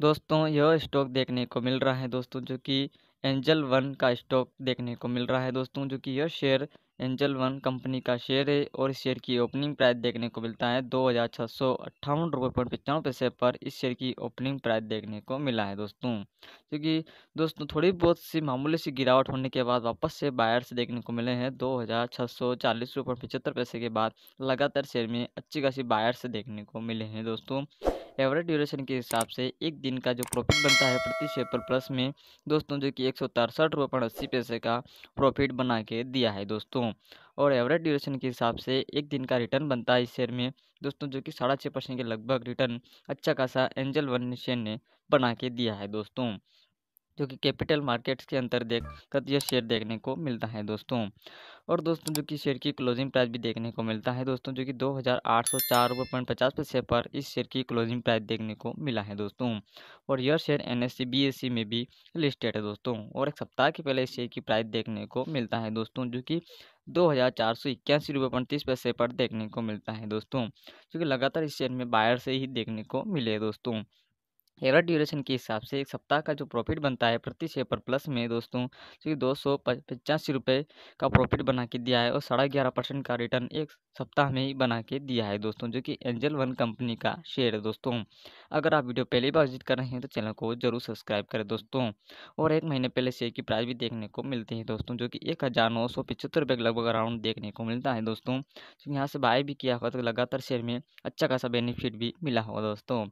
दोस्तों यह स्टॉक देखने को मिल रहा है दोस्तों जो कि एंजल वन का स्टॉक देखने को मिल रहा है दोस्तों जो कि यह शेयर एंजल वन कंपनी का शेयर है और इस शेयर की ओपनिंग प्राइस देखने को मिलता है दो हज़ार छः सौ अट्ठावन रुपये पॉइंट पचानवे पैसे पर इस शेयर की ओपनिंग प्राइस देखने को मिला है दोस्तों क्योंकि दोस्तों थोड़ी बहुत सी मामूली सी गिरावट होने के बाद वापस से बायर्स देखने को मिले हैं दो हज़ार छः सौ चालीस रुपये पचहत्तर पैसे के बाद लगातार शेयर में अच्छी खासी बायर्स देखने को मिले हैं दोस्तों एवरेज ड्यूरेशन के हिसाब से एक दिन का जो प्रॉफिट बनता है प्रति शेयर पर प्लस में दोस्तों जो कि एक सौ तिरसठ रुपये पॉइंट अस्सी पैसे का प्रॉफिट बना के दिया है दोस्तों और एवरेज ड्यूरेशन के हिसाब से एक दिन का रिटर्न बनता है इस शेयर में दोस्तों जो कि साढ़े छः परसेंट के लगभग रिटर्न अच्छा खासा एंजल वन शेयर ने बना के दिया है दोस्तों जो कि कैपिटल मार्केट्स के अंतर देख कर यह शेयर देखने को मिलता है दोस्तों और दोस्तों जो कि शेयर की क्लोजिंग प्राइस भी देखने को मिलता है दोस्तों जो कि दो हज़ार आठ सौ चार रुपये पॉइंट पचास पैसे पर इस शेयर की क्लोजिंग प्राइस देखने को मिला है दोस्तों और यह शेयर एन एस सी में भी लिस्टेड है दोस्तों और एक सप्ताह के पहले इस शेयर की प्राइस देखने को मिलता है दोस्तों जो कि दो हज़ार चार सौ इक्यासी रुपये तीस पैसे पर देखने को मिलता है दोस्तों क्योंकि लगातार इस शेयर में बायर से ही देखने को मिले दोस्तों एवरेज ड्यूरेशन के हिसाब से एक सप्ताह का जो प्रॉफिट बनता है प्रति शेयर पर प्लस में दोस्तों क्योंकि तो दो सौ पचासी रुपये का प्रॉफिट बना के दिया है और साढ़े ग्यारह परसेंट का रिटर्न एक सप्ताह में ही बना के दिया है दोस्तों जो कि एंजल वन कंपनी का शेयर है दोस्तों अगर आप वीडियो पहली बार विजिट कर रहे हैं तो चैनल को जरूर सब्सक्राइब करें दोस्तों और एक महीने पहले शेयर की प्राइस भी देखने को मिलती है दोस्तों जो कि एक हज़ार नौ सौ पचहत्तर रुपये लगभग अराउंड देखने को मिलता है दोस्तों तो यहाँ से बाय भी किया होगा तो लगातार शेयर में अच्छा खासा बेनिफिट भी मिला होगा दोस्तों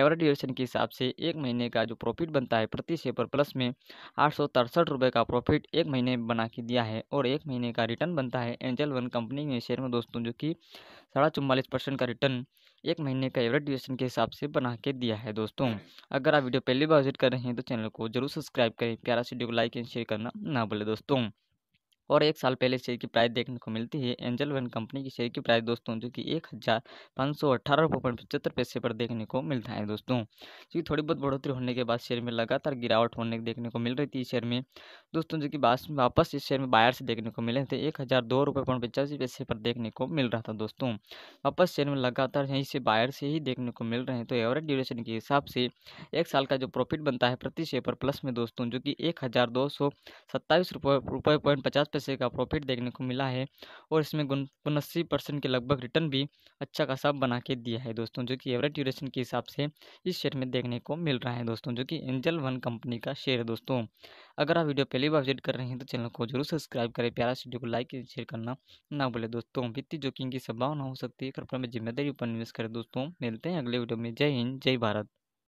एवरेज ड्यूरेशन के हिसाब से एक महीने का जो प्रॉफिट बनता है प्रति शेयर पर प्लस में आठ सौ तिरसठ रुपये का प्रॉफिट एक महीने बना के दिया है और एक महीने का रिटर्न बनता है एंजल वन कंपनी में शेयर में दोस्तों जो कि साढ़ा चौवालीस परसेंट का रिटर्न एक महीने का एवरेज ड्यूरेशन के हिसाब से बना के दिया है दोस्तों अगर आप वीडियो पहली बार विजिट कर रहे हैं तो चैनल को जरूर सब्सक्राइब करें प्यारा वीडियो को लाइक एंड शेयर करना ना भूलें दोस्तों और एक साल पहले शेयर की प्राइस देखने को मिलती है एंजल वन कंपनी की शेयर की प्राइस दोस्तों जो कि एक हज़ार पाँच सौ अट्ठारह रुपये पॉइंट पचहत्तर पैसे पर देखने को मिलता है दोस्तों जो कि थोड़ी बहुत बढ़ोतरी होने के बाद शेयर में लगातार गिरावट होने देखने को मिल रही थी इस शेयर में दोस्तों जो कि वापस इस शेयर में बायर से देखने को मिले थे एक हज़ार दो रुपये पॉइंट पचासी पैसे पर देखने को मिल रहा था दोस्तों वापस शेयर में लगातार यहीं से बायर से ही देखने को मिल रहे हैं तो एवरेज ड्यूरेशन के हिसाब से एक साल का जो प्रॉफिट बनता है प्रति शेयर पर प्लस में दोस्तों जो कि एक हज़ार दो सौ सत्ताईस रुपये रुपये पॉइंट पचास से का प्रॉफिट देखने को मिला है और इसमें उन्नासी परसेंट के लगभग रिटर्न भी अच्छा खासा बना के दिया है दोस्तों जो कि एवरेज ड्यूरेशन के हिसाब से इस शेयर में देखने को मिल रहा है दोस्तों जो कि एंजल वन कंपनी का शेयर है दोस्तों अगर आप वीडियो पहली बार विजिट कर रहे हैं तो चैनल को जरूर सब्सक्राइब करें प्यारा वीडियो को लाइक शेयर करना ना बोले दोस्तों वित्तीय जोखिम की संभावना हो सकती है कृपया में जिम्मेदारी पर निवेश करें दोस्तों मिलते हैं अगले वीडियो में जय हिंद जय भारत